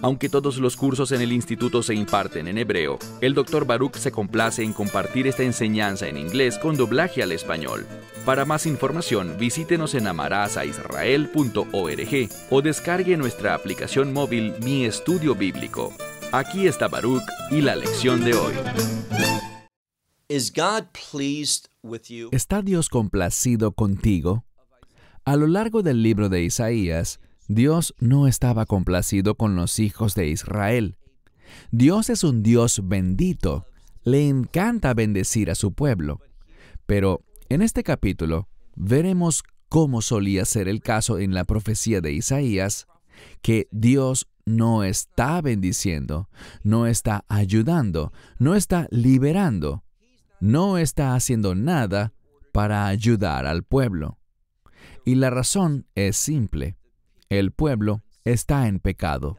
aunque todos los cursos en el instituto se imparten en hebreo, el Dr. Baruch se complace en compartir esta enseñanza en inglés con doblaje al español. Para más información, visítenos en amarazaisrael.org o descargue nuestra aplicación móvil Mi Estudio Bíblico. Aquí está Baruch y la lección de hoy. ¿Está Dios complacido contigo? A lo largo del libro de Isaías, Dios no estaba complacido con los hijos de Israel. Dios es un Dios bendito, le encanta bendecir a su pueblo. Pero en este capítulo veremos cómo solía ser el caso en la profecía de Isaías, que Dios no está bendiciendo, no está ayudando, no está liberando, no está haciendo nada para ayudar al pueblo. Y la razón es simple. El pueblo está en pecado.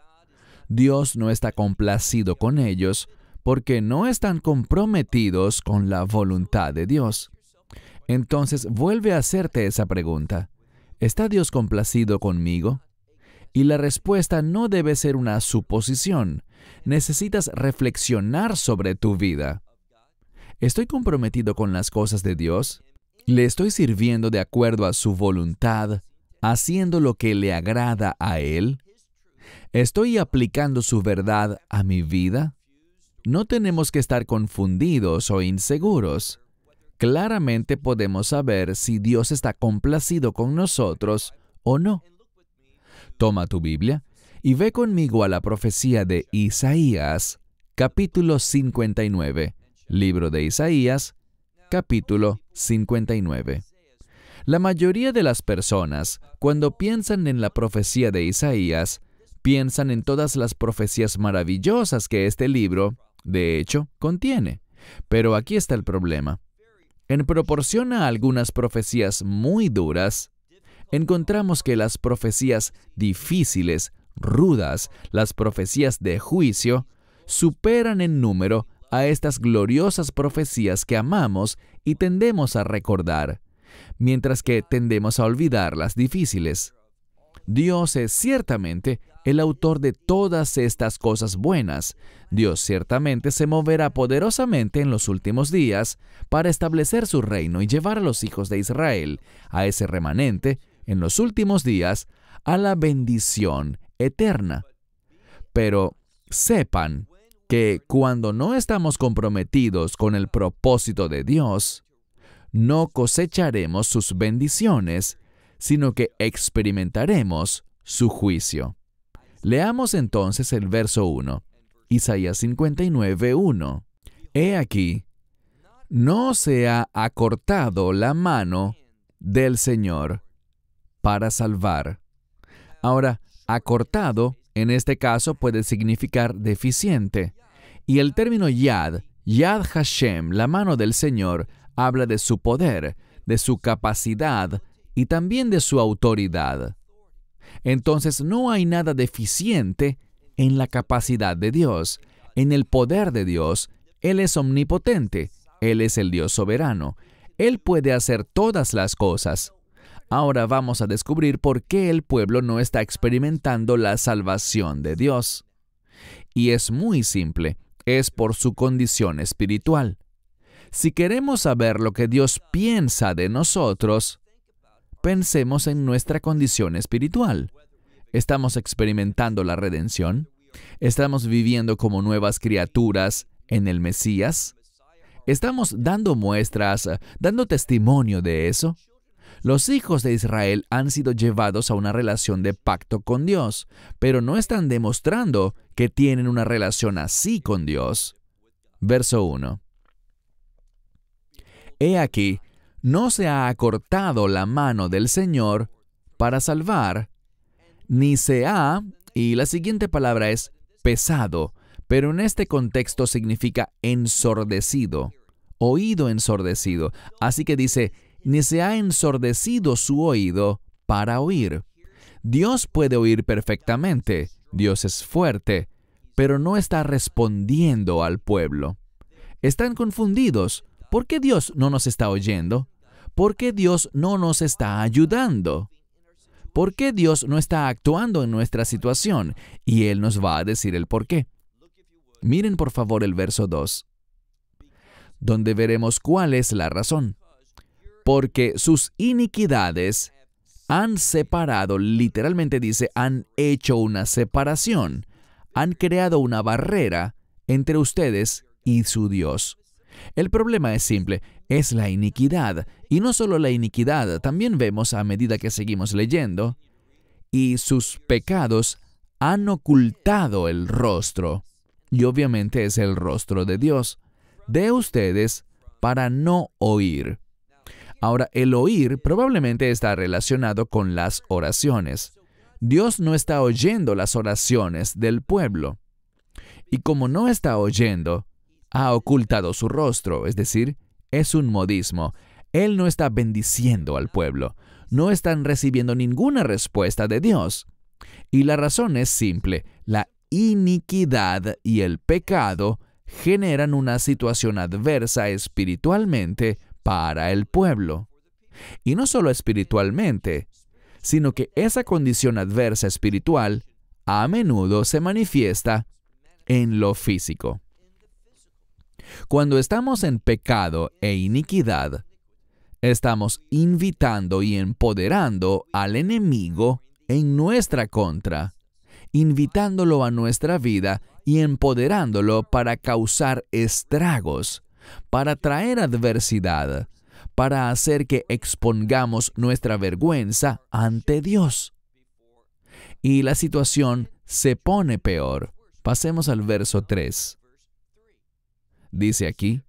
Dios no está complacido con ellos porque no están comprometidos con la voluntad de Dios. Entonces vuelve a hacerte esa pregunta. ¿Está Dios complacido conmigo? Y la respuesta no debe ser una suposición. Necesitas reflexionar sobre tu vida. ¿Estoy comprometido con las cosas de Dios? ¿Le estoy sirviendo de acuerdo a su voluntad, haciendo lo que le agrada a Él? ¿Estoy aplicando su verdad a mi vida? No tenemos que estar confundidos o inseguros. Claramente podemos saber si Dios está complacido con nosotros o no. Toma tu Biblia y ve conmigo a la profecía de Isaías, capítulo 59, libro de Isaías, capítulo 59. La mayoría de las personas, cuando piensan en la profecía de Isaías, piensan en todas las profecías maravillosas que este libro, de hecho, contiene. Pero aquí está el problema. En proporción a algunas profecías muy duras, encontramos que las profecías difíciles, rudas, las profecías de juicio, superan en número a estas gloriosas profecías que amamos y tendemos a recordar mientras que tendemos a olvidar las difíciles. Dios es ciertamente el autor de todas estas cosas buenas. Dios ciertamente se moverá poderosamente en los últimos días para establecer su reino y llevar a los hijos de Israel, a ese remanente, en los últimos días, a la bendición eterna. Pero sepan que cuando no estamos comprometidos con el propósito de Dios, no cosecharemos sus bendiciones, sino que experimentaremos su juicio. Leamos entonces el verso 1, Isaías 59, 1. He aquí, no se ha acortado la mano del Señor para salvar. Ahora, acortado en este caso puede significar deficiente. Y el término Yad, Yad Hashem, la mano del Señor, habla de su poder, de su capacidad y también de su autoridad. Entonces no hay nada deficiente en la capacidad de Dios, en el poder de Dios. Él es omnipotente, Él es el Dios soberano, Él puede hacer todas las cosas. Ahora vamos a descubrir por qué el pueblo no está experimentando la salvación de Dios. Y es muy simple, es por su condición espiritual. Si queremos saber lo que Dios piensa de nosotros, pensemos en nuestra condición espiritual. ¿Estamos experimentando la redención? ¿Estamos viviendo como nuevas criaturas en el Mesías? ¿Estamos dando muestras, dando testimonio de eso? Los hijos de Israel han sido llevados a una relación de pacto con Dios, pero no están demostrando que tienen una relación así con Dios. Verso 1. He aquí, no se ha acortado la mano del Señor para salvar, ni se ha, y la siguiente palabra es pesado, pero en este contexto significa ensordecido, oído ensordecido. Así que dice, ni se ha ensordecido su oído para oír. Dios puede oír perfectamente, Dios es fuerte, pero no está respondiendo al pueblo. Están confundidos, ¿Por qué Dios no nos está oyendo? ¿Por qué Dios no nos está ayudando? ¿Por qué Dios no está actuando en nuestra situación? Y Él nos va a decir el por qué. Miren por favor el verso 2, donde veremos cuál es la razón. Porque sus iniquidades han separado, literalmente dice, han hecho una separación, han creado una barrera entre ustedes y su Dios. El problema es simple, es la iniquidad. Y no solo la iniquidad, también vemos a medida que seguimos leyendo, y sus pecados han ocultado el rostro. Y obviamente es el rostro de Dios, de ustedes, para no oír. Ahora, el oír probablemente está relacionado con las oraciones. Dios no está oyendo las oraciones del pueblo. Y como no está oyendo, ha ocultado su rostro, es decir, es un modismo. Él no está bendiciendo al pueblo, no están recibiendo ninguna respuesta de Dios. Y la razón es simple, la iniquidad y el pecado generan una situación adversa espiritualmente para el pueblo. Y no solo espiritualmente, sino que esa condición adversa espiritual a menudo se manifiesta en lo físico. Cuando estamos en pecado e iniquidad, estamos invitando y empoderando al enemigo en nuestra contra, invitándolo a nuestra vida y empoderándolo para causar estragos, para traer adversidad, para hacer que expongamos nuestra vergüenza ante Dios. Y la situación se pone peor. Pasemos al verso 3 dice aquí,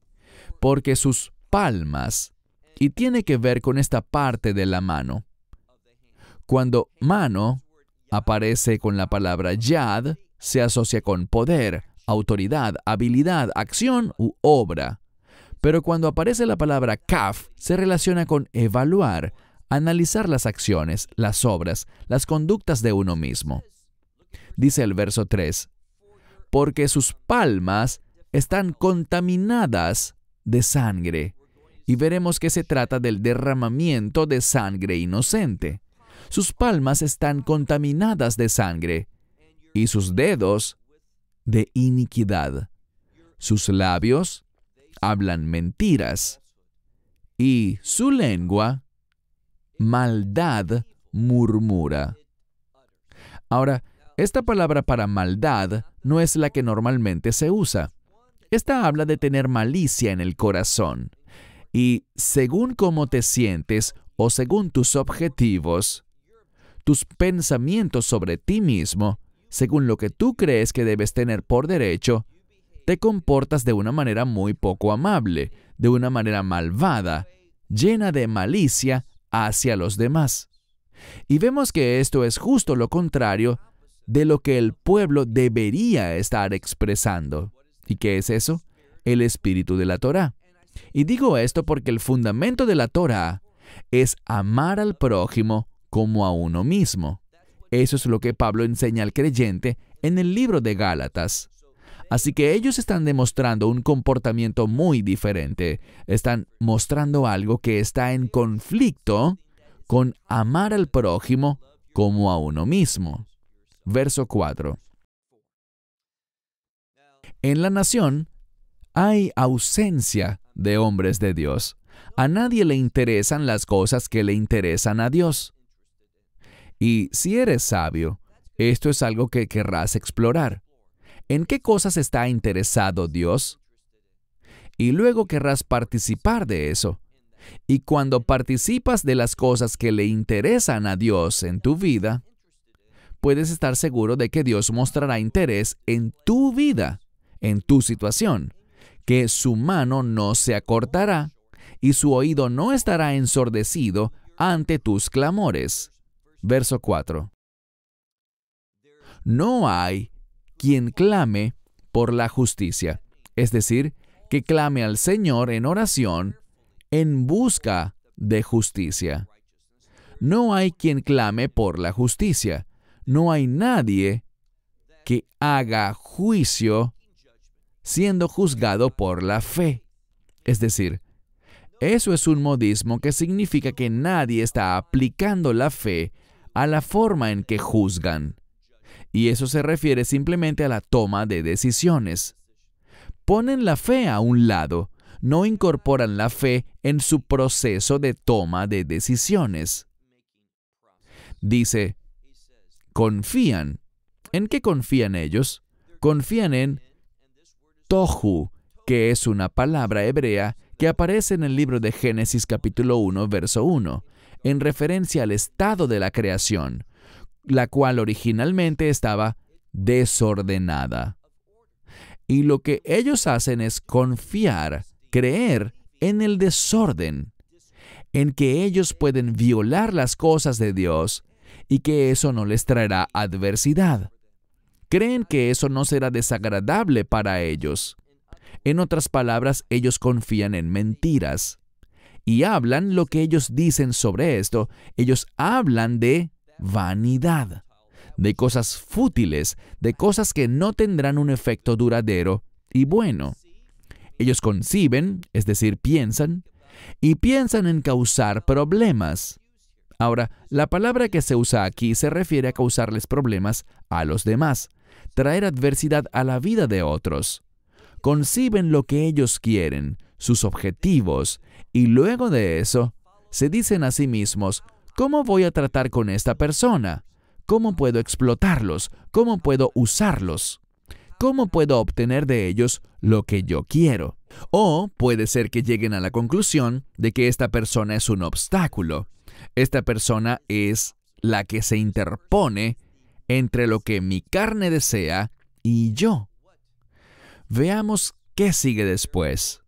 porque sus palmas, y tiene que ver con esta parte de la mano. Cuando mano aparece con la palabra yad, se asocia con poder, autoridad, habilidad, acción u obra. Pero cuando aparece la palabra kaf, se relaciona con evaluar, analizar las acciones, las obras, las conductas de uno mismo. Dice el verso 3, porque sus palmas están contaminadas de sangre. Y veremos que se trata del derramamiento de sangre inocente. Sus palmas están contaminadas de sangre y sus dedos de iniquidad. Sus labios hablan mentiras y su lengua maldad murmura. Ahora, esta palabra para maldad no es la que normalmente se usa. Esta habla de tener malicia en el corazón. Y según cómo te sientes o según tus objetivos, tus pensamientos sobre ti mismo, según lo que tú crees que debes tener por derecho, te comportas de una manera muy poco amable, de una manera malvada, llena de malicia hacia los demás. Y vemos que esto es justo lo contrario de lo que el pueblo debería estar expresando. ¿Y qué es eso? El espíritu de la Torah. Y digo esto porque el fundamento de la Torah es amar al prójimo como a uno mismo. Eso es lo que Pablo enseña al creyente en el libro de Gálatas. Así que ellos están demostrando un comportamiento muy diferente. Están mostrando algo que está en conflicto con amar al prójimo como a uno mismo. Verso 4. En la nación hay ausencia de hombres de Dios. A nadie le interesan las cosas que le interesan a Dios. Y si eres sabio, esto es algo que querrás explorar. ¿En qué cosas está interesado Dios? Y luego querrás participar de eso. Y cuando participas de las cosas que le interesan a Dios en tu vida, puedes estar seguro de que Dios mostrará interés en tu vida en tu situación, que su mano no se acortará y su oído no estará ensordecido ante tus clamores. Verso 4. No hay quien clame por la justicia, es decir, que clame al Señor en oración en busca de justicia. No hay quien clame por la justicia. No hay nadie que haga juicio siendo juzgado por la fe. Es decir, eso es un modismo que significa que nadie está aplicando la fe a la forma en que juzgan. Y eso se refiere simplemente a la toma de decisiones. Ponen la fe a un lado, no incorporan la fe en su proceso de toma de decisiones. Dice, confían. ¿En qué confían ellos? Confían en tohu, que es una palabra hebrea que aparece en el libro de Génesis capítulo 1, verso 1, en referencia al estado de la creación, la cual originalmente estaba desordenada. Y lo que ellos hacen es confiar, creer en el desorden, en que ellos pueden violar las cosas de Dios y que eso no les traerá adversidad creen que eso no será desagradable para ellos. En otras palabras, ellos confían en mentiras. Y hablan lo que ellos dicen sobre esto. Ellos hablan de vanidad, de cosas fútiles, de cosas que no tendrán un efecto duradero y bueno. Ellos conciben, es decir, piensan, y piensan en causar problemas. Ahora, la palabra que se usa aquí se refiere a causarles problemas a los demás, traer adversidad a la vida de otros. Conciben lo que ellos quieren, sus objetivos, y luego de eso, se dicen a sí mismos, ¿cómo voy a tratar con esta persona? ¿Cómo puedo explotarlos? ¿Cómo puedo usarlos? ¿Cómo puedo obtener de ellos lo que yo quiero? O puede ser que lleguen a la conclusión de que esta persona es un obstáculo. Esta persona es la que se interpone entre lo que mi carne desea y yo. Veamos qué sigue después.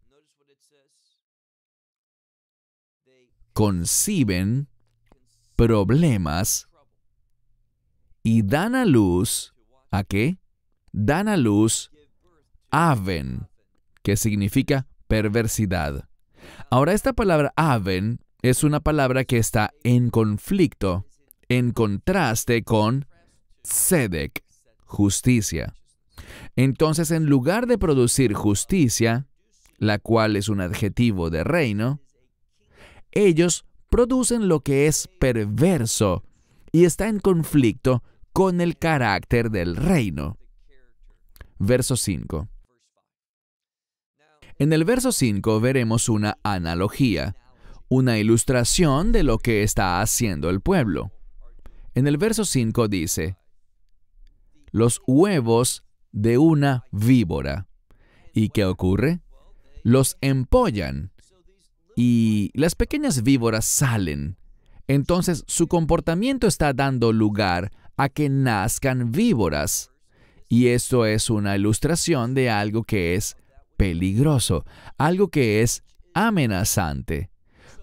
Conciben problemas y dan a luz, ¿a qué? Dan a luz aven, que significa perversidad. Ahora esta palabra aven es una palabra que está en conflicto, en contraste con Sedek, justicia. Entonces, en lugar de producir justicia, la cual es un adjetivo de reino, ellos producen lo que es perverso y está en conflicto con el carácter del reino. Verso 5. En el verso 5 veremos una analogía, una ilustración de lo que está haciendo el pueblo. En el verso 5 dice, los huevos de una víbora. ¿Y qué ocurre? Los empollan y las pequeñas víboras salen. Entonces su comportamiento está dando lugar a que nazcan víboras. Y esto es una ilustración de algo que es peligroso, algo que es amenazante.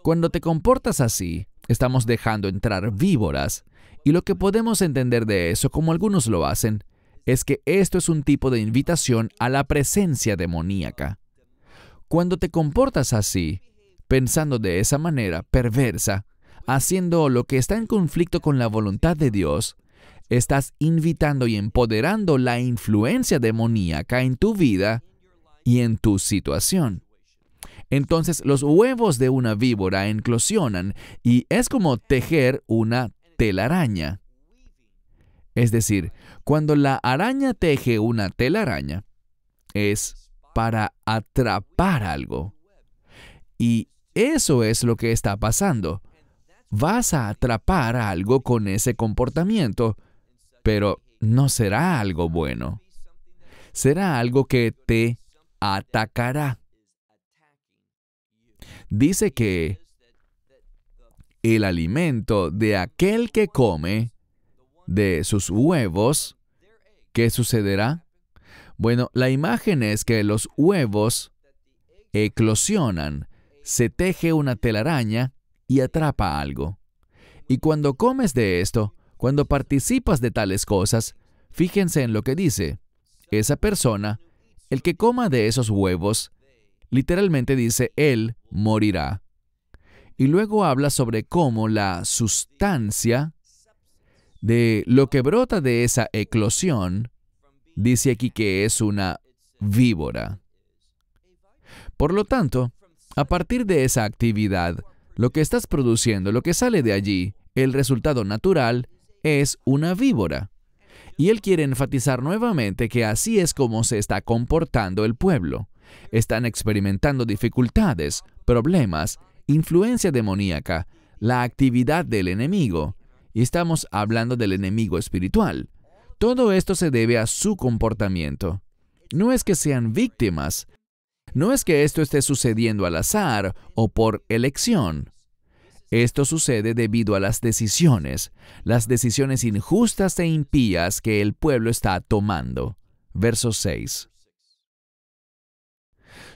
Cuando te comportas así, estamos dejando entrar víboras y lo que podemos entender de eso, como algunos lo hacen, es que esto es un tipo de invitación a la presencia demoníaca. Cuando te comportas así, pensando de esa manera perversa, haciendo lo que está en conflicto con la voluntad de Dios, estás invitando y empoderando la influencia demoníaca en tu vida y en tu situación. Entonces los huevos de una víbora enclosionan y es como tejer una telaraña. Es decir, cuando la araña teje una telaraña, es para atrapar algo. Y eso es lo que está pasando. Vas a atrapar algo con ese comportamiento, pero no será algo bueno. Será algo que te atacará. Dice que el alimento de aquel que come de sus huevos, ¿qué sucederá? Bueno, la imagen es que los huevos eclosionan, se teje una telaraña y atrapa algo. Y cuando comes de esto, cuando participas de tales cosas, fíjense en lo que dice. Esa persona, el que coma de esos huevos, literalmente dice, él morirá. Y luego habla sobre cómo la sustancia de lo que brota de esa eclosión, dice aquí que es una víbora. Por lo tanto, a partir de esa actividad, lo que estás produciendo, lo que sale de allí, el resultado natural es una víbora. Y él quiere enfatizar nuevamente que así es como se está comportando el pueblo. Están experimentando dificultades, problemas, influencia demoníaca, la actividad del enemigo. Y estamos hablando del enemigo espiritual. Todo esto se debe a su comportamiento. No es que sean víctimas. No es que esto esté sucediendo al azar o por elección. Esto sucede debido a las decisiones, las decisiones injustas e impías que el pueblo está tomando. Verso 6.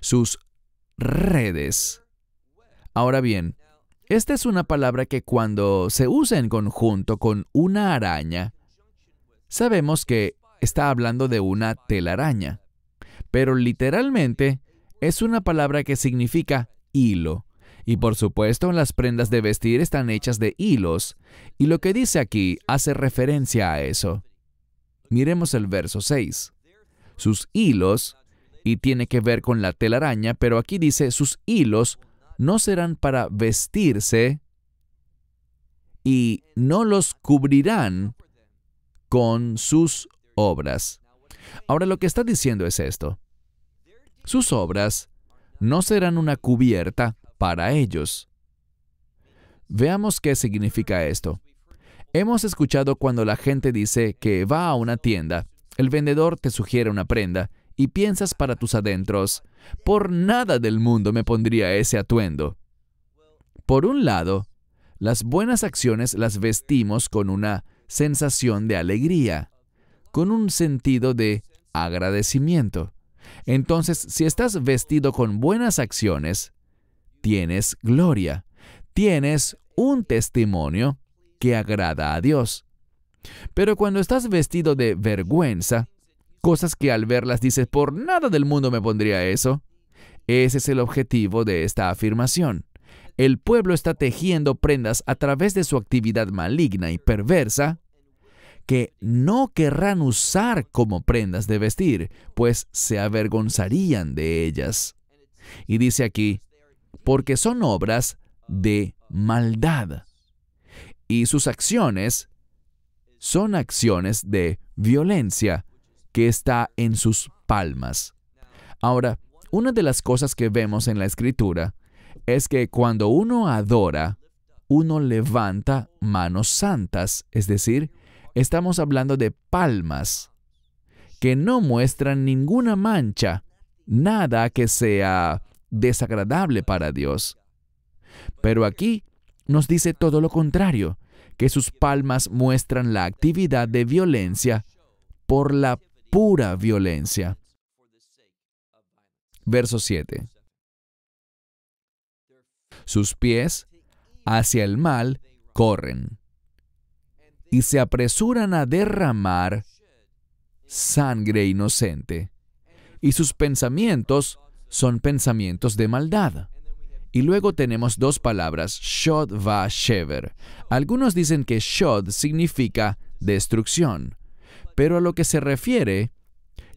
Sus redes Ahora bien, esta es una palabra que cuando se usa en conjunto con una araña, sabemos que está hablando de una telaraña. Pero literalmente es una palabra que significa hilo. Y por supuesto las prendas de vestir están hechas de hilos. Y lo que dice aquí hace referencia a eso. Miremos el verso 6. Sus hilos, y tiene que ver con la telaraña, pero aquí dice sus hilos no serán para vestirse y no los cubrirán con sus obras. Ahora lo que está diciendo es esto. Sus obras no serán una cubierta para ellos. Veamos qué significa esto. Hemos escuchado cuando la gente dice que va a una tienda, el vendedor te sugiere una prenda y piensas para tus adentros, por nada del mundo me pondría ese atuendo. Por un lado, las buenas acciones las vestimos con una sensación de alegría, con un sentido de agradecimiento. Entonces, si estás vestido con buenas acciones, tienes gloria, tienes un testimonio que agrada a Dios. Pero cuando estás vestido de vergüenza, cosas que al verlas dices, por nada del mundo me pondría eso. Ese es el objetivo de esta afirmación. El pueblo está tejiendo prendas a través de su actividad maligna y perversa que no querrán usar como prendas de vestir, pues se avergonzarían de ellas. Y dice aquí, porque son obras de maldad y sus acciones son acciones de violencia que está en sus palmas. Ahora, una de las cosas que vemos en la escritura es que cuando uno adora, uno levanta manos santas, es decir, estamos hablando de palmas que no muestran ninguna mancha, nada que sea desagradable para Dios. Pero aquí nos dice todo lo contrario, que sus palmas muestran la actividad de violencia por la pura violencia. Verso 7. Sus pies hacia el mal corren y se apresuran a derramar sangre inocente. Y sus pensamientos son pensamientos de maldad. Y luego tenemos dos palabras, Shod va Shever. Algunos dicen que Shod significa destrucción. Pero a lo que se refiere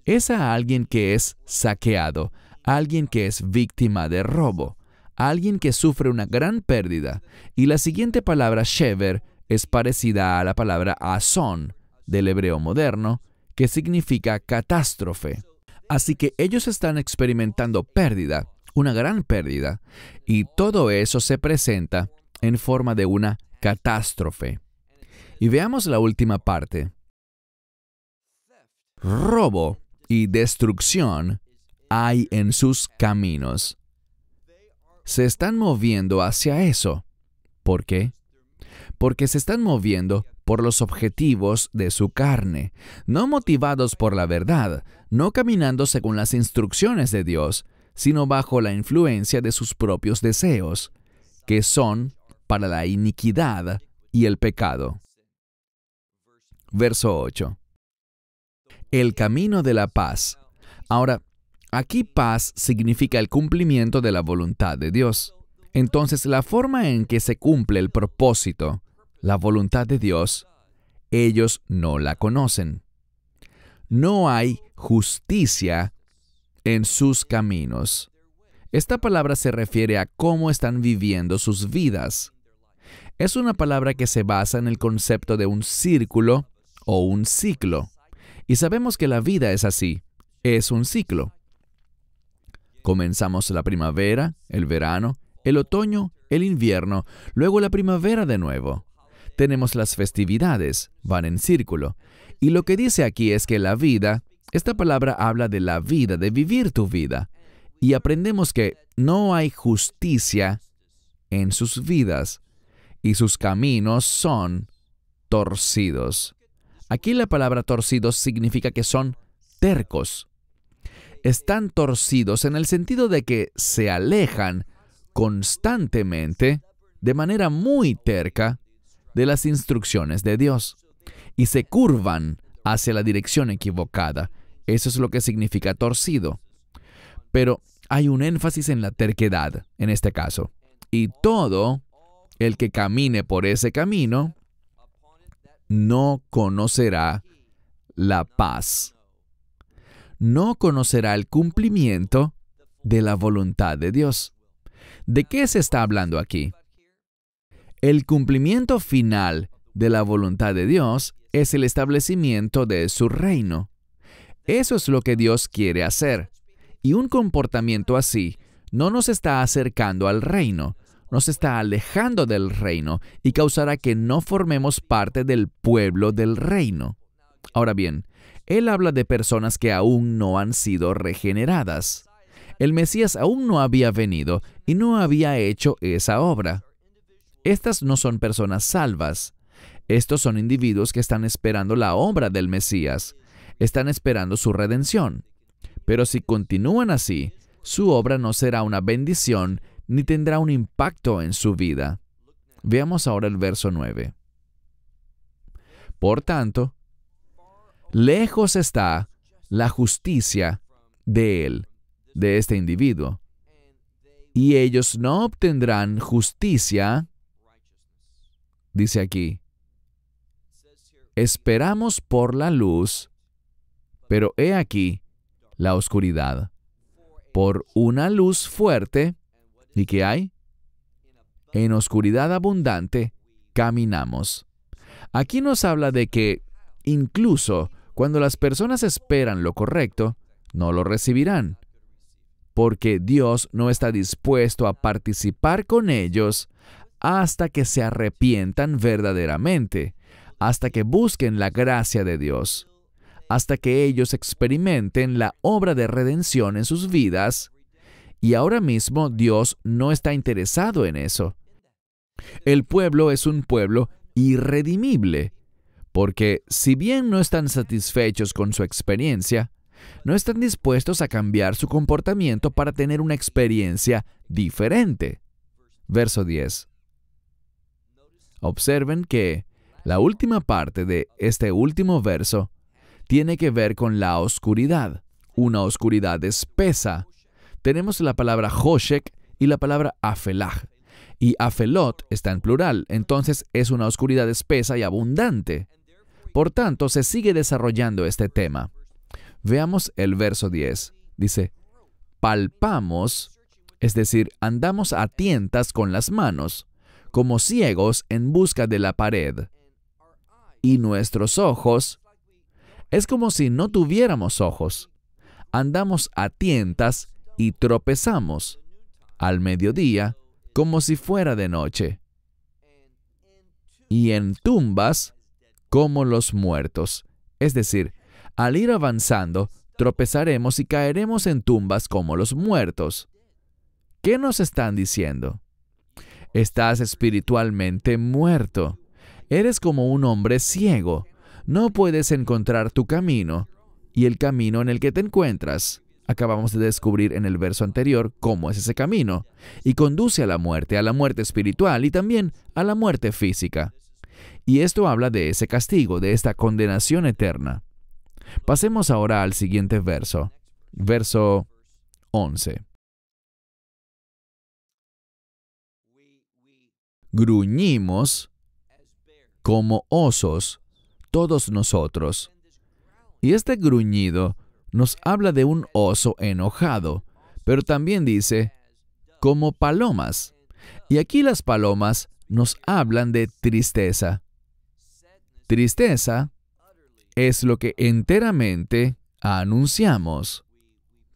es a alguien que es saqueado, alguien que es víctima de robo, alguien que sufre una gran pérdida. Y la siguiente palabra shever es parecida a la palabra asón del hebreo moderno, que significa catástrofe. Así que ellos están experimentando pérdida, una gran pérdida, y todo eso se presenta en forma de una catástrofe. Y veamos la última parte robo y destrucción hay en sus caminos. Se están moviendo hacia eso. ¿Por qué? Porque se están moviendo por los objetivos de su carne, no motivados por la verdad, no caminando según las instrucciones de Dios, sino bajo la influencia de sus propios deseos, que son para la iniquidad y el pecado. Verso 8 el camino de la paz. Ahora, aquí paz significa el cumplimiento de la voluntad de Dios. Entonces, la forma en que se cumple el propósito, la voluntad de Dios, ellos no la conocen. No hay justicia en sus caminos. Esta palabra se refiere a cómo están viviendo sus vidas. Es una palabra que se basa en el concepto de un círculo o un ciclo. Y sabemos que la vida es así, es un ciclo. Comenzamos la primavera, el verano, el otoño, el invierno, luego la primavera de nuevo. Tenemos las festividades, van en círculo. Y lo que dice aquí es que la vida, esta palabra habla de la vida, de vivir tu vida. Y aprendemos que no hay justicia en sus vidas y sus caminos son torcidos. Aquí la palabra torcidos significa que son tercos. Están torcidos en el sentido de que se alejan constantemente, de manera muy terca, de las instrucciones de Dios y se curvan hacia la dirección equivocada. Eso es lo que significa torcido. Pero hay un énfasis en la terquedad en este caso. Y todo el que camine por ese camino no conocerá la paz. No conocerá el cumplimiento de la voluntad de Dios. ¿De qué se está hablando aquí? El cumplimiento final de la voluntad de Dios es el establecimiento de su reino. Eso es lo que Dios quiere hacer. Y un comportamiento así no nos está acercando al reino, nos está alejando del reino y causará que no formemos parte del pueblo del reino. Ahora bien, él habla de personas que aún no han sido regeneradas. El Mesías aún no había venido y no había hecho esa obra. Estas no son personas salvas. Estos son individuos que están esperando la obra del Mesías. Están esperando su redención. Pero si continúan así, su obra no será una bendición ni tendrá un impacto en su vida. Veamos ahora el verso 9. Por tanto, lejos está la justicia de él, de este individuo, y ellos no obtendrán justicia, dice aquí. Esperamos por la luz, pero he aquí la oscuridad, por una luz fuerte ¿Y qué hay? En oscuridad abundante caminamos. Aquí nos habla de que incluso cuando las personas esperan lo correcto, no lo recibirán, porque Dios no está dispuesto a participar con ellos hasta que se arrepientan verdaderamente, hasta que busquen la gracia de Dios, hasta que ellos experimenten la obra de redención en sus vidas y ahora mismo Dios no está interesado en eso. El pueblo es un pueblo irredimible, porque si bien no están satisfechos con su experiencia, no están dispuestos a cambiar su comportamiento para tener una experiencia diferente. Verso 10. Observen que la última parte de este último verso tiene que ver con la oscuridad, una oscuridad espesa, tenemos la palabra Hoshek y la palabra Afelaj. Y Afelot está en plural, entonces es una oscuridad espesa y abundante. Por tanto, se sigue desarrollando este tema. Veamos el verso 10. Dice, palpamos, es decir, andamos a tientas con las manos, como ciegos en busca de la pared. Y nuestros ojos, es como si no tuviéramos ojos. Andamos a tientas y tropezamos al mediodía como si fuera de noche, y en tumbas como los muertos. Es decir, al ir avanzando, tropezaremos y caeremos en tumbas como los muertos. ¿Qué nos están diciendo? Estás espiritualmente muerto. Eres como un hombre ciego. No puedes encontrar tu camino y el camino en el que te encuentras Acabamos de descubrir en el verso anterior cómo es ese camino, y conduce a la muerte, a la muerte espiritual y también a la muerte física. Y esto habla de ese castigo, de esta condenación eterna. Pasemos ahora al siguiente verso, verso 11. Gruñimos como osos todos nosotros. Y este gruñido nos habla de un oso enojado, pero también dice, como palomas. Y aquí las palomas nos hablan de tristeza. Tristeza es lo que enteramente anunciamos,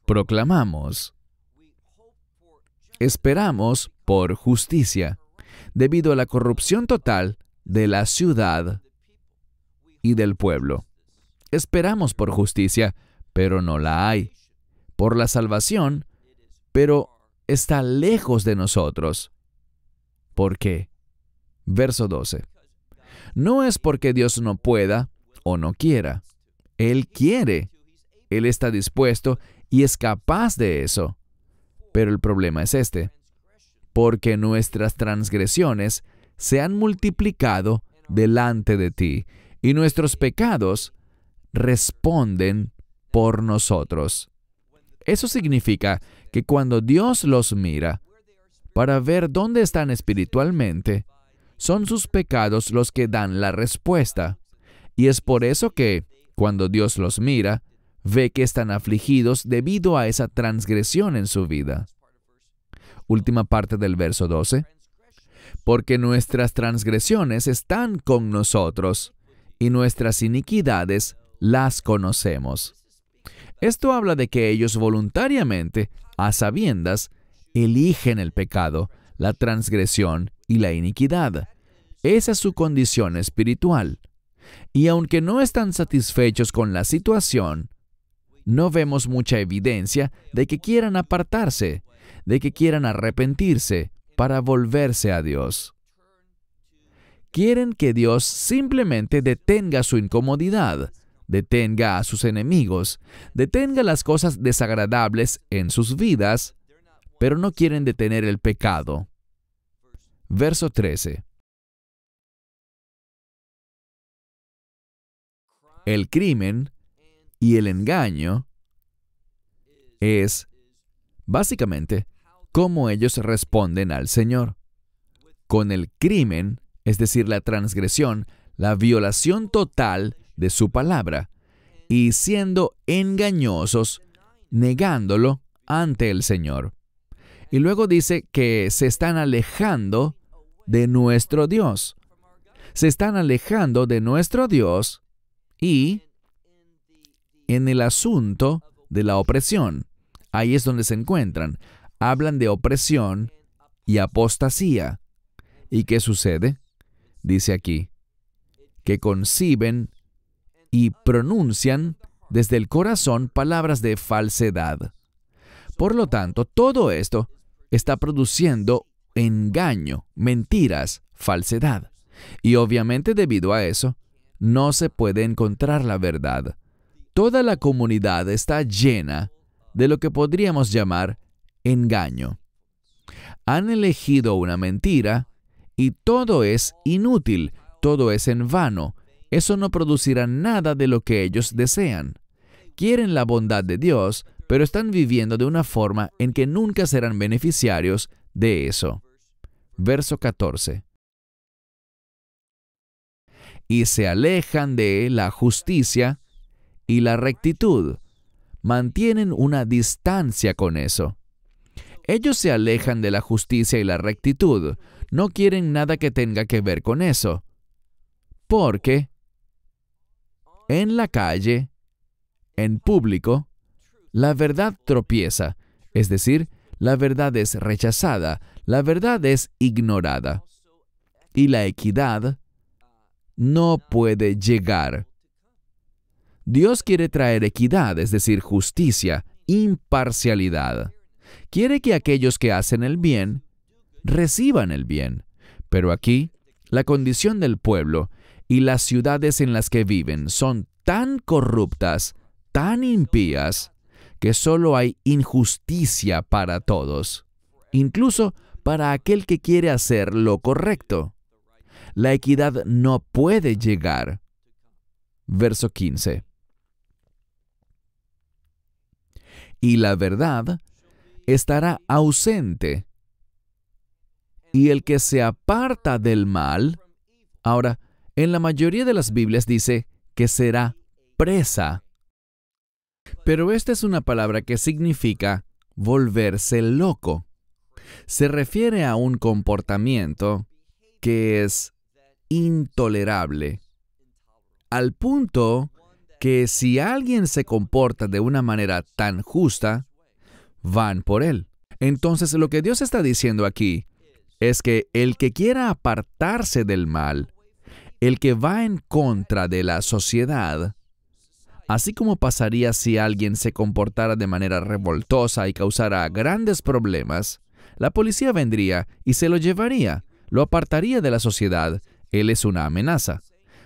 proclamamos. Esperamos por justicia, debido a la corrupción total de la ciudad y del pueblo. Esperamos por justicia, pero no la hay. Por la salvación, pero está lejos de nosotros. ¿Por qué? Verso 12. No es porque Dios no pueda o no quiera. Él quiere. Él está dispuesto y es capaz de eso. Pero el problema es este. Porque nuestras transgresiones se han multiplicado delante de ti y nuestros pecados responden por nosotros. Eso significa que cuando Dios los mira, para ver dónde están espiritualmente, son sus pecados los que dan la respuesta. Y es por eso que, cuando Dios los mira, ve que están afligidos debido a esa transgresión en su vida. Última parte del verso 12. Porque nuestras transgresiones están con nosotros, y nuestras iniquidades las conocemos. Esto habla de que ellos voluntariamente, a sabiendas, eligen el pecado, la transgresión y la iniquidad. Esa es su condición espiritual. Y aunque no están satisfechos con la situación, no vemos mucha evidencia de que quieran apartarse, de que quieran arrepentirse para volverse a Dios. Quieren que Dios simplemente detenga su incomodidad, detenga a sus enemigos, detenga las cosas desagradables en sus vidas, pero no quieren detener el pecado. Verso 13. El crimen y el engaño es, básicamente, cómo ellos responden al Señor. Con el crimen, es decir, la transgresión, la violación total de su palabra, y siendo engañosos, negándolo ante el Señor. Y luego dice que se están alejando de nuestro Dios. Se están alejando de nuestro Dios y en el asunto de la opresión. Ahí es donde se encuentran. Hablan de opresión y apostasía. ¿Y qué sucede? Dice aquí, que conciben y pronuncian desde el corazón palabras de falsedad. Por lo tanto, todo esto está produciendo engaño, mentiras, falsedad. Y obviamente debido a eso, no se puede encontrar la verdad. Toda la comunidad está llena de lo que podríamos llamar engaño. Han elegido una mentira y todo es inútil, todo es en vano, eso no producirá nada de lo que ellos desean. Quieren la bondad de Dios, pero están viviendo de una forma en que nunca serán beneficiarios de eso. Verso 14. Y se alejan de la justicia y la rectitud. Mantienen una distancia con eso. Ellos se alejan de la justicia y la rectitud. No quieren nada que tenga que ver con eso. Porque en la calle, en público, la verdad tropieza, es decir, la verdad es rechazada, la verdad es ignorada. Y la equidad no puede llegar. Dios quiere traer equidad, es decir, justicia, imparcialidad. Quiere que aquellos que hacen el bien reciban el bien. Pero aquí, la condición del pueblo y las ciudades en las que viven son tan corruptas, tan impías, que solo hay injusticia para todos, incluso para aquel que quiere hacer lo correcto. La equidad no puede llegar. Verso 15. Y la verdad estará ausente. Y el que se aparta del mal, ahora, en la mayoría de las Biblias dice que será presa. Pero esta es una palabra que significa volverse loco. Se refiere a un comportamiento que es intolerable, al punto que si alguien se comporta de una manera tan justa, van por él. Entonces lo que Dios está diciendo aquí es que el que quiera apartarse del mal el que va en contra de la sociedad, así como pasaría si alguien se comportara de manera revoltosa y causara grandes problemas, la policía vendría y se lo llevaría, lo apartaría de la sociedad. Él es una amenaza.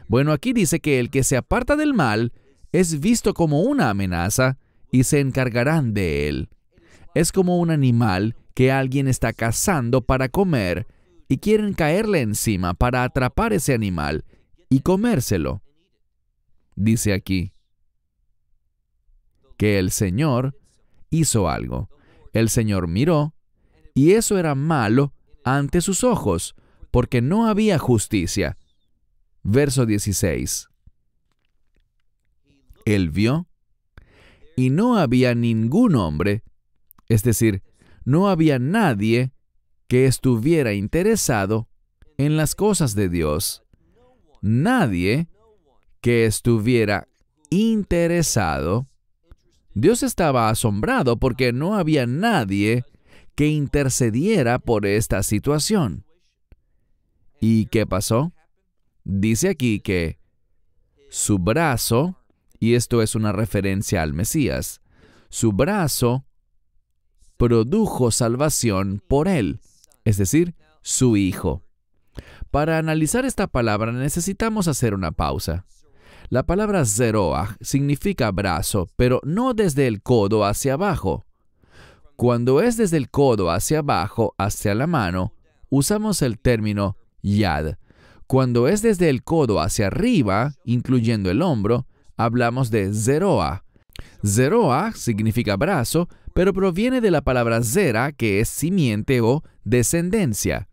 Bueno, aquí dice que el que se aparta del mal es visto como una amenaza y se encargarán de él. Es como un animal que alguien está cazando para comer y quieren caerle encima para atrapar ese animal y comérselo. Dice aquí que el Señor hizo algo. El Señor miró y eso era malo ante sus ojos, porque no había justicia. Verso 16. Él vio y no había ningún hombre, es decir, no había nadie que estuviera interesado en las cosas de Dios. Nadie que estuviera interesado. Dios estaba asombrado porque no había nadie que intercediera por esta situación. ¿Y qué pasó? Dice aquí que su brazo, y esto es una referencia al Mesías, su brazo produjo salvación por él es decir, su Hijo. Para analizar esta palabra necesitamos hacer una pausa. La palabra zeroah significa brazo, pero no desde el codo hacia abajo. Cuando es desde el codo hacia abajo, hacia la mano, usamos el término yad. Cuando es desde el codo hacia arriba, incluyendo el hombro, hablamos de zeroah. Zeroah significa brazo, pero proviene de la palabra zera, que es simiente o descendencia.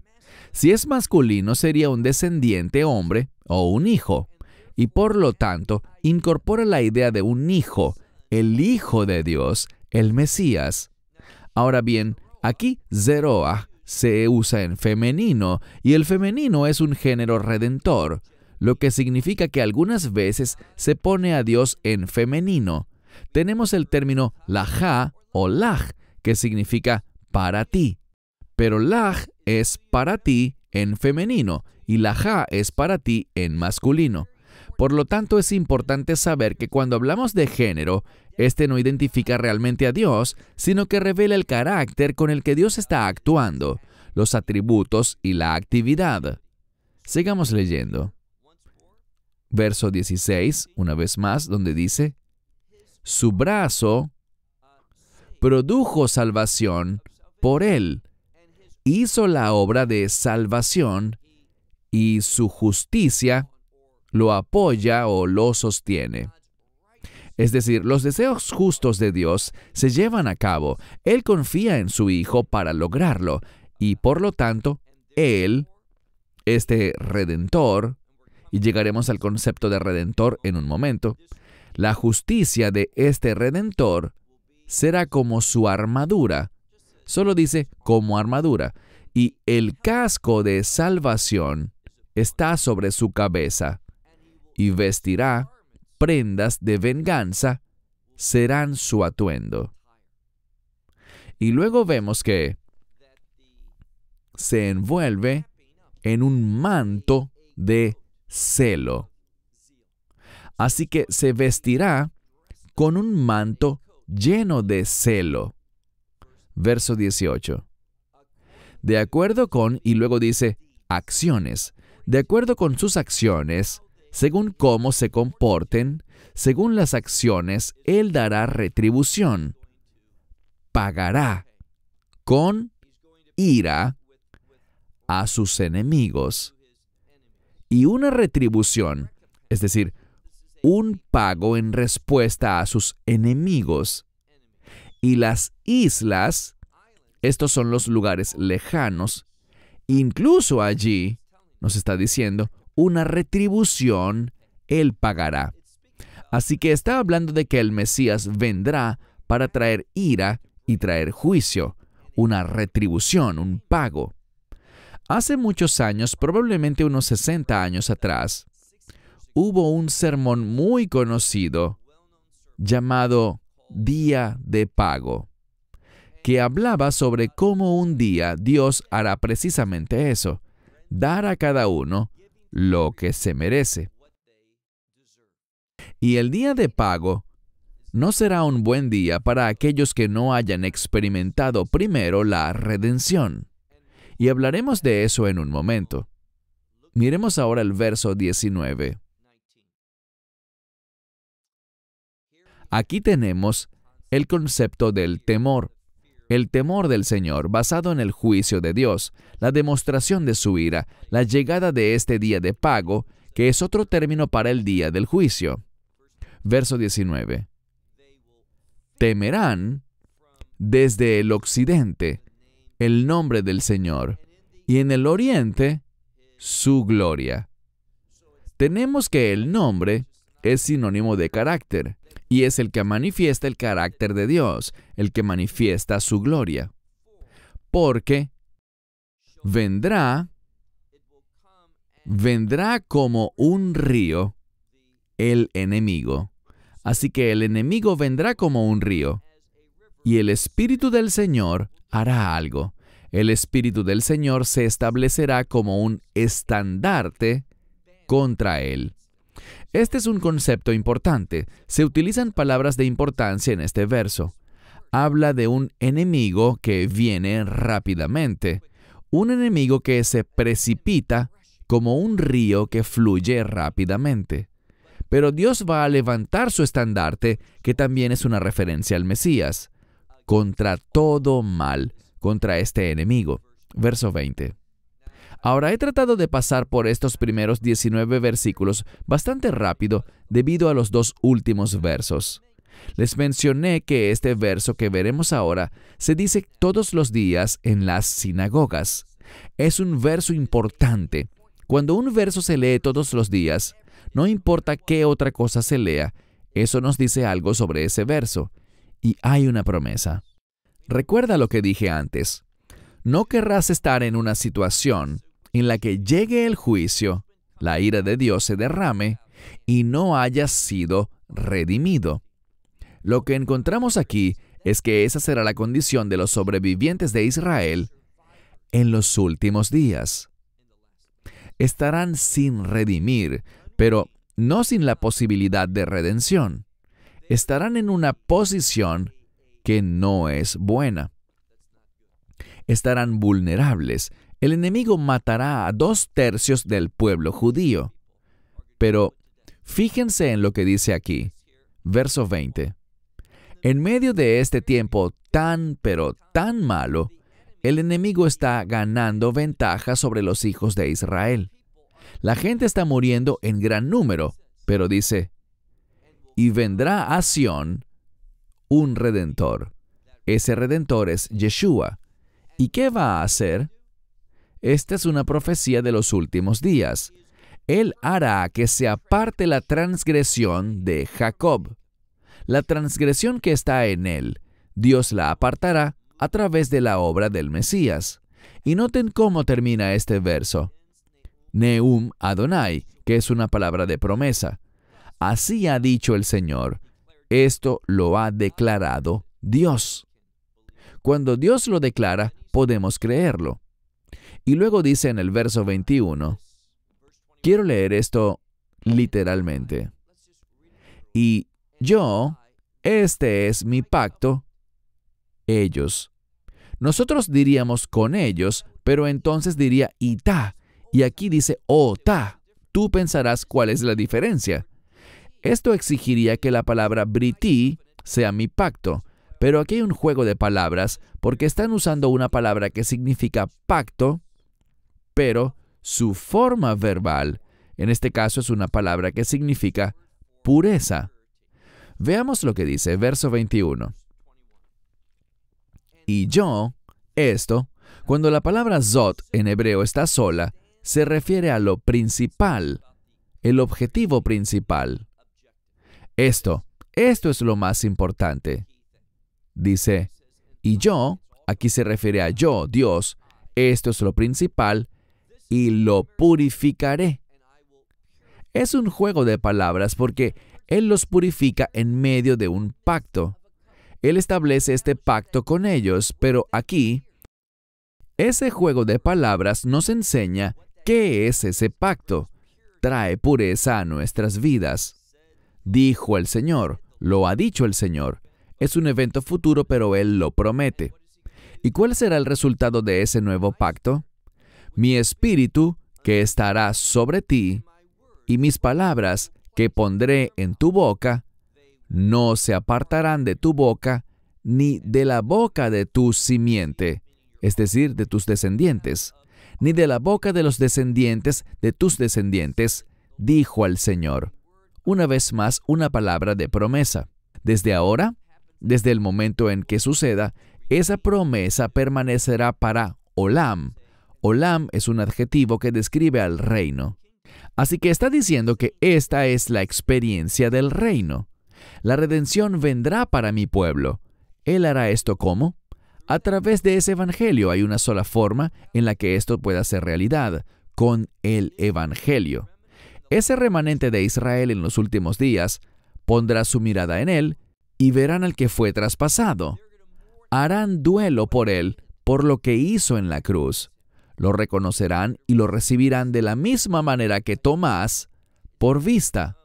Si es masculino, sería un descendiente hombre o un hijo, y por lo tanto incorpora la idea de un hijo, el Hijo de Dios, el Mesías. Ahora bien, aquí Zeroa se usa en femenino, y el femenino es un género redentor, lo que significa que algunas veces se pone a Dios en femenino, tenemos el término la ja o laj, que significa para ti. Pero laj es para ti en femenino y la ja es para ti en masculino. Por lo tanto, es importante saber que cuando hablamos de género, este no identifica realmente a Dios, sino que revela el carácter con el que Dios está actuando, los atributos y la actividad. Sigamos leyendo. Verso 16, una vez más, donde dice, su brazo produjo salvación por él, hizo la obra de salvación y su justicia lo apoya o lo sostiene. Es decir, los deseos justos de Dios se llevan a cabo. Él confía en su Hijo para lograrlo y por lo tanto, Él, este redentor, y llegaremos al concepto de redentor en un momento, la justicia de este redentor será como su armadura. Solo dice como armadura. Y el casco de salvación está sobre su cabeza. Y vestirá prendas de venganza, serán su atuendo. Y luego vemos que se envuelve en un manto de celo. Así que se vestirá con un manto lleno de celo. Verso 18. De acuerdo con, y luego dice, acciones. De acuerdo con sus acciones, según cómo se comporten, según las acciones, Él dará retribución. Pagará con ira a sus enemigos. Y una retribución, es decir, un pago en respuesta a sus enemigos. Y las islas, estos son los lugares lejanos, incluso allí, nos está diciendo, una retribución Él pagará. Así que está hablando de que el Mesías vendrá para traer ira y traer juicio, una retribución, un pago. Hace muchos años, probablemente unos 60 años atrás, hubo un sermón muy conocido llamado Día de Pago, que hablaba sobre cómo un día Dios hará precisamente eso, dar a cada uno lo que se merece. Y el día de pago no será un buen día para aquellos que no hayan experimentado primero la redención. Y hablaremos de eso en un momento. Miremos ahora el verso 19. Aquí tenemos el concepto del temor. El temor del Señor, basado en el juicio de Dios, la demostración de su ira, la llegada de este día de pago, que es otro término para el día del juicio. Verso 19. Temerán desde el occidente el nombre del Señor y en el oriente su gloria. Tenemos que el nombre es sinónimo de carácter y es el que manifiesta el carácter de Dios, el que manifiesta su gloria. Porque vendrá, vendrá como un río el enemigo. Así que el enemigo vendrá como un río. Y el Espíritu del Señor hará algo. El Espíritu del Señor se establecerá como un estandarte contra él. Este es un concepto importante. Se utilizan palabras de importancia en este verso. Habla de un enemigo que viene rápidamente, un enemigo que se precipita como un río que fluye rápidamente. Pero Dios va a levantar su estandarte, que también es una referencia al Mesías, contra todo mal, contra este enemigo. Verso 20. Ahora he tratado de pasar por estos primeros 19 versículos bastante rápido debido a los dos últimos versos. Les mencioné que este verso que veremos ahora se dice todos los días en las sinagogas. Es un verso importante. Cuando un verso se lee todos los días, no importa qué otra cosa se lea, eso nos dice algo sobre ese verso. Y hay una promesa. Recuerda lo que dije antes. No querrás estar en una situación en la que llegue el juicio, la ira de Dios se derrame y no haya sido redimido. Lo que encontramos aquí es que esa será la condición de los sobrevivientes de Israel en los últimos días. Estarán sin redimir, pero no sin la posibilidad de redención. Estarán en una posición que no es buena. Estarán vulnerables, el enemigo matará a dos tercios del pueblo judío. Pero fíjense en lo que dice aquí, verso 20. En medio de este tiempo tan, pero tan malo, el enemigo está ganando ventaja sobre los hijos de Israel. La gente está muriendo en gran número, pero dice, y vendrá a Sión un redentor. Ese redentor es Yeshua. ¿Y qué va a hacer? Esta es una profecía de los últimos días. Él hará que se aparte la transgresión de Jacob. La transgresión que está en él, Dios la apartará a través de la obra del Mesías. Y noten cómo termina este verso. Neum Adonai, que es una palabra de promesa. Así ha dicho el Señor, esto lo ha declarado Dios. Cuando Dios lo declara, podemos creerlo. Y luego dice en el verso 21, quiero leer esto literalmente. Y yo, este es mi pacto, ellos. Nosotros diríamos con ellos, pero entonces diría itá, y aquí dice oh, ta. Tú pensarás cuál es la diferencia. Esto exigiría que la palabra briti sea mi pacto, pero aquí hay un juego de palabras porque están usando una palabra que significa pacto pero su forma verbal, en este caso es una palabra que significa pureza. Veamos lo que dice verso 21. Y yo, esto, cuando la palabra zot en hebreo está sola, se refiere a lo principal, el objetivo principal. Esto, esto es lo más importante. Dice, y yo, aquí se refiere a yo, Dios, esto es lo principal, y lo purificaré. Es un juego de palabras porque Él los purifica en medio de un pacto. Él establece este pacto con ellos, pero aquí, ese juego de palabras nos enseña qué es ese pacto. Trae pureza a nuestras vidas. Dijo el Señor, lo ha dicho el Señor. Es un evento futuro, pero Él lo promete. ¿Y cuál será el resultado de ese nuevo pacto? mi espíritu que estará sobre ti, y mis palabras que pondré en tu boca, no se apartarán de tu boca, ni de la boca de tu simiente, es decir, de tus descendientes, ni de la boca de los descendientes de tus descendientes, dijo el Señor. Una vez más, una palabra de promesa. Desde ahora, desde el momento en que suceda, esa promesa permanecerá para Olam, Olam es un adjetivo que describe al reino. Así que está diciendo que esta es la experiencia del reino. La redención vendrá para mi pueblo. Él hará esto cómo? A través de ese evangelio hay una sola forma en la que esto pueda ser realidad, con el evangelio. Ese remanente de Israel en los últimos días pondrá su mirada en él y verán al que fue traspasado. Harán duelo por él, por lo que hizo en la cruz lo reconocerán y lo recibirán de la misma manera que Tomás, por vista.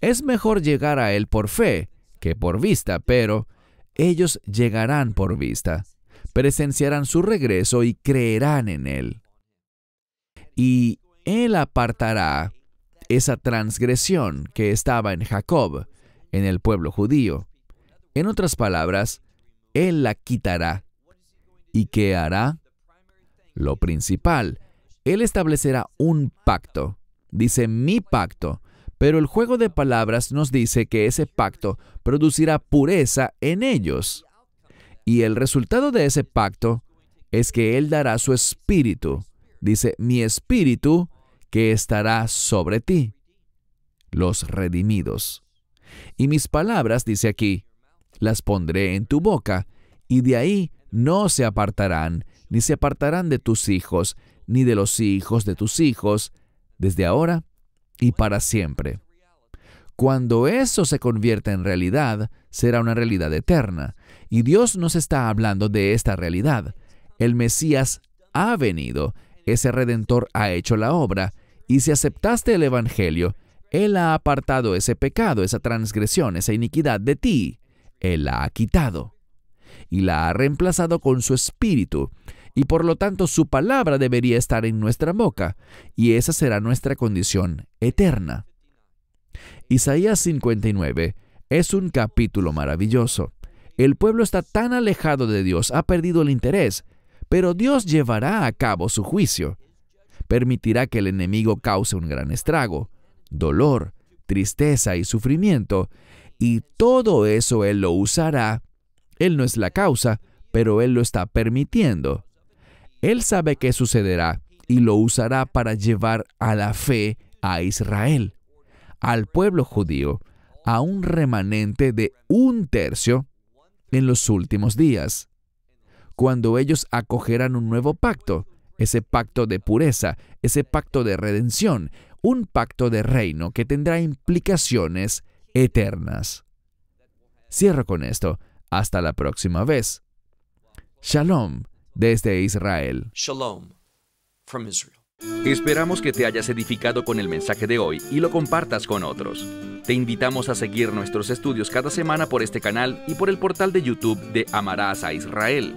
Es mejor llegar a él por fe que por vista, pero ellos llegarán por vista, presenciarán su regreso y creerán en él. Y él apartará esa transgresión que estaba en Jacob, en el pueblo judío. En otras palabras, él la quitará. ¿Y qué hará? Lo principal, Él establecerá un pacto. Dice mi pacto. Pero el juego de palabras nos dice que ese pacto producirá pureza en ellos. Y el resultado de ese pacto es que Él dará su espíritu. Dice, mi espíritu que estará sobre ti, los redimidos. Y mis palabras, dice aquí, las pondré en tu boca, y de ahí no se apartarán, ni se apartarán de tus hijos, ni de los hijos de tus hijos, desde ahora y para siempre. Cuando eso se convierta en realidad, será una realidad eterna. Y Dios nos está hablando de esta realidad. El Mesías ha venido, ese redentor ha hecho la obra, y si aceptaste el Evangelio, Él ha apartado ese pecado, esa transgresión, esa iniquidad de ti. Él la ha quitado y la ha reemplazado con su espíritu y por lo tanto su palabra debería estar en nuestra boca, y esa será nuestra condición eterna. Isaías 59 es un capítulo maravilloso. El pueblo está tan alejado de Dios, ha perdido el interés, pero Dios llevará a cabo su juicio. Permitirá que el enemigo cause un gran estrago, dolor, tristeza y sufrimiento, y todo eso Él lo usará. Él no es la causa, pero Él lo está permitiendo. Él sabe qué sucederá y lo usará para llevar a la fe a Israel, al pueblo judío, a un remanente de un tercio en los últimos días, cuando ellos acogerán un nuevo pacto, ese pacto de pureza, ese pacto de redención, un pacto de reino que tendrá implicaciones eternas. Cierro con esto. Hasta la próxima vez. Shalom desde Israel. Shalom from Israel. Esperamos que te hayas edificado con el mensaje de hoy y lo compartas con otros. Te invitamos a seguir nuestros estudios cada semana por este canal y por el portal de YouTube de Amarás a Israel.